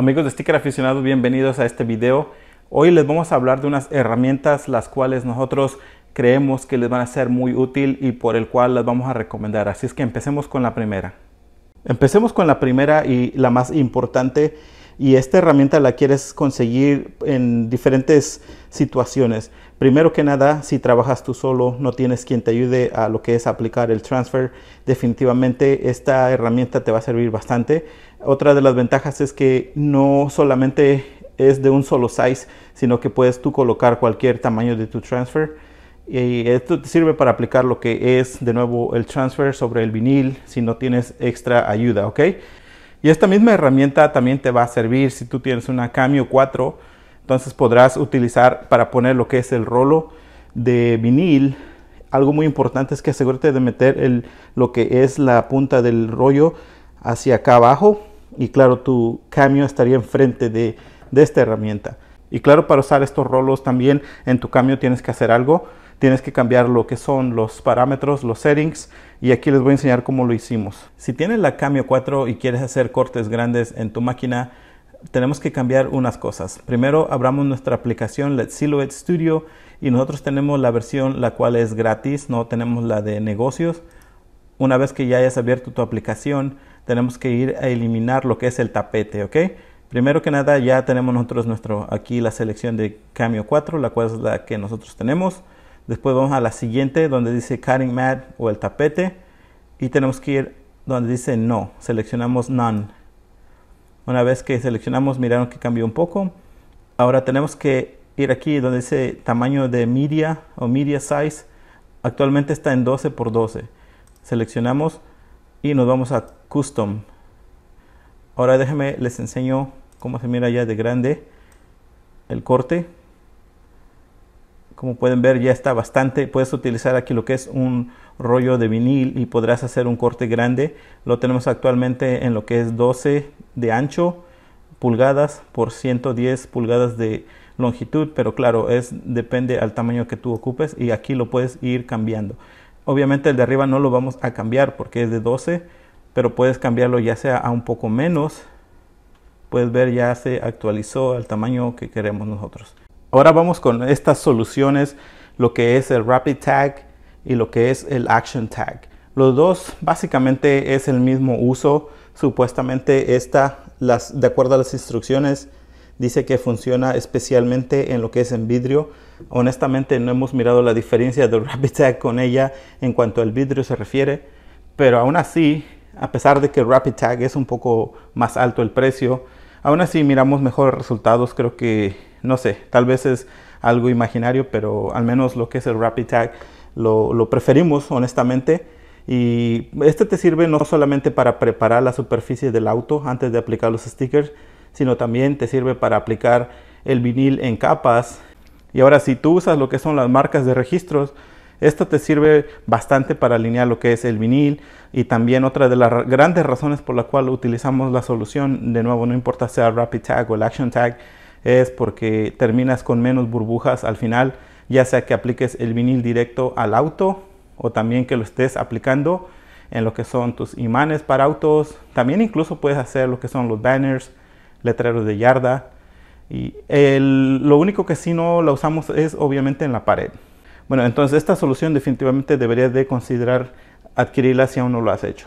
Amigos de Sticker Aficionados, bienvenidos a este video. Hoy les vamos a hablar de unas herramientas las cuales nosotros creemos que les van a ser muy útil y por el cual las vamos a recomendar. Así es que empecemos con la primera. Empecemos con la primera y la más importante. Y esta herramienta la quieres conseguir en diferentes situaciones. Primero que nada, si trabajas tú solo, no tienes quien te ayude a lo que es aplicar el transfer, definitivamente esta herramienta te va a servir bastante. Otra de las ventajas es que no solamente es de un solo size, sino que puedes tú colocar cualquier tamaño de tu transfer y esto te sirve para aplicar lo que es de nuevo el transfer sobre el vinil si no tienes extra ayuda, ¿ok? Y esta misma herramienta también te va a servir si tú tienes una Cameo 4, entonces podrás utilizar para poner lo que es el rolo de vinil. Algo muy importante es que asegúrate de meter el, lo que es la punta del rollo hacia acá abajo y claro tu Cameo estaría enfrente de, esta herramienta. Y claro, para usar estos rolos también en tu cambio tienes que hacer algo tienes que cambiar lo que son los parámetros, los settings y aquí les voy a enseñar cómo lo hicimos. Si tienes la Cameo 4 y quieres hacer cortes grandes en tu máquina, tenemos que cambiar unas cosas. Primero abramos nuestra aplicación Silhouette Studio y nosotros tenemos la versión la cual es gratis, no tenemos la de negocios. Una vez que ya hayas abierto tu aplicación, tenemos que ir a eliminar lo que es el tapete, ¿ok? Primero que nada ya tenemos nosotros nuestro, aquí la selección de Cameo 4, la cual es la que nosotros tenemos. Después vamos a la siguiente donde dice cutting mat o el tapete. Y tenemos que ir donde dice no. Seleccionamos none. Una vez que seleccionamos, miraron que cambió un poco. Ahora tenemos que ir aquí donde dice tamaño de media o media size. Actualmente está en 12 por 12. Seleccionamos y nos vamos a custom. Ahora déjenme les enseño cómo se mira ya de grande el corte. Como pueden ver ya está bastante, puedes utilizar aquí lo que es un rollo de vinil y podrás hacer un corte grande. Lo tenemos actualmente en lo que es 12 de ancho pulgadas por 110 pulgadas de longitud, pero claro, es depende al tamaño que tú ocupes y aquí lo puedes ir cambiando. Obviamente el de arriba no lo vamos a cambiar porque es de 12, pero puedes cambiarlo ya sea a un poco menos. Puedes ver ya se actualizó al tamaño que queremos nosotros. Ahora vamos con estas soluciones, lo que es el Rapid Tag y lo que es el Action Tag. Los dos básicamente es el mismo uso. Supuestamente esta, las, de acuerdo a las instrucciones, dice que funciona especialmente en lo que es en vidrio. Honestamente no hemos mirado la diferencia del Rapid Tag con ella en cuanto al vidrio se refiere, pero aún así, a pesar de que el Rapid Tag es un poco más alto el precio, Aún así miramos mejores resultados, creo que, no sé, tal vez es algo imaginario, pero al menos lo que es el Rapid Tag lo, preferimos honestamente. Y este te sirve no solamente para preparar la superficie del auto antes de aplicar los stickers, sino también te sirve para aplicar el vinil en capas. Y ahora si tú usas lo que son las marcas de registros, esto te sirve bastante para alinear lo que es el vinil y también otra de las grandes razones por la cual utilizamos la solución, de nuevo, no importa sea Rapid Tag o el Action Tag, es porque terminas con menos burbujas al final, ya sea que apliques el vinil directo al auto o también que lo estés aplicando en lo que son tus imanes para autos. También incluso puedes hacer lo que son los banners, letreros de yarda. Y lo único que sí no la usamos es obviamente en la pared. Bueno, entonces esta solución definitivamente deberías de considerar adquirirla si aún no lo has hecho.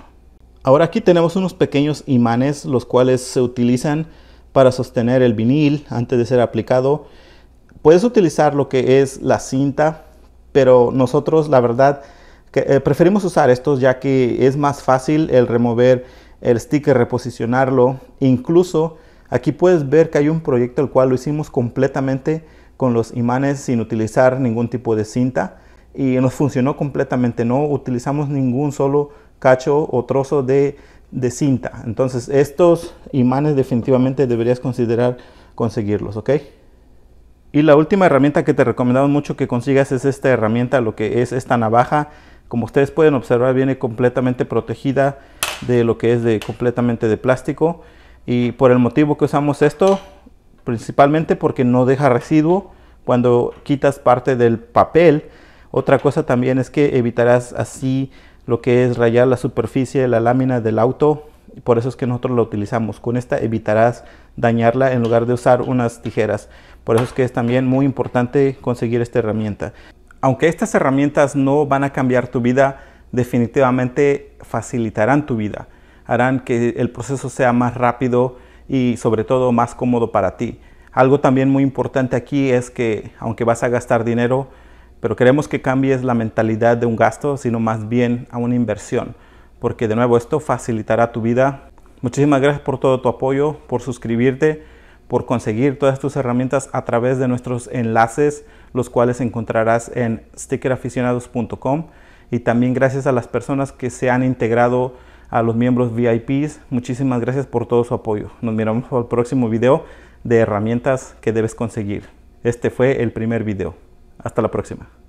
Ahora aquí tenemos unos pequeños imanes los cuales se utilizan para sostener el vinil antes de ser aplicado. Puedes utilizar lo que es la cinta, pero nosotros la verdad eh, preferimos usar estos ya que es más fácil el remover el sticker, reposicionarlo. Incluso aquí puedes ver que hay un proyecto el cual lo hicimos completamente con los imanes sin utilizar ningún tipo de cinta y nos funcionó completamente, no utilizamos ningún solo cacho o trozo de, de cinta. Entonces estos imanes definitivamente deberías considerar conseguirlos, ¿ok? Y la última herramienta que te recomendamos mucho que consigas es esta herramienta, lo que es esta navaja. Como ustedes pueden observar, viene completamente protegida de lo que es de completamente de plástico. Y por el motivo que usamos esto, principalmente porque no deja residuo cuando quitas parte del papel. Otra cosa también es que evitarás así lo que es rayar la superficie de la lámina del auto. Por eso es que nosotros la utilizamos. Con esta evitarás dañarla en lugar de usar unas tijeras. Por eso es que es también muy importante conseguir esta herramienta. Aunque estas herramientas no van a cambiar tu vida, definitivamente facilitarán tu vida. Harán que el proceso sea más rápido, y sobre todo más cómodo para ti. Algo también muy importante aquí es que aunque vas a gastar dinero, pero queremos que cambies la mentalidad de un gasto, sino más bien a una inversión, porque de nuevo esto facilitará tu vida. Muchísimas gracias por todo tu apoyo, por suscribirte, por conseguir todas tus herramientas a través de nuestros enlaces, los cuales encontrarás en stickeraficionados.com. Y también gracias a las personas que se han integrado a los miembros VIPs, muchísimas gracias por todo su apoyo. Nos miramos al próximo video de herramientas que debes conseguir. Este fue el primer video. Hasta la próxima.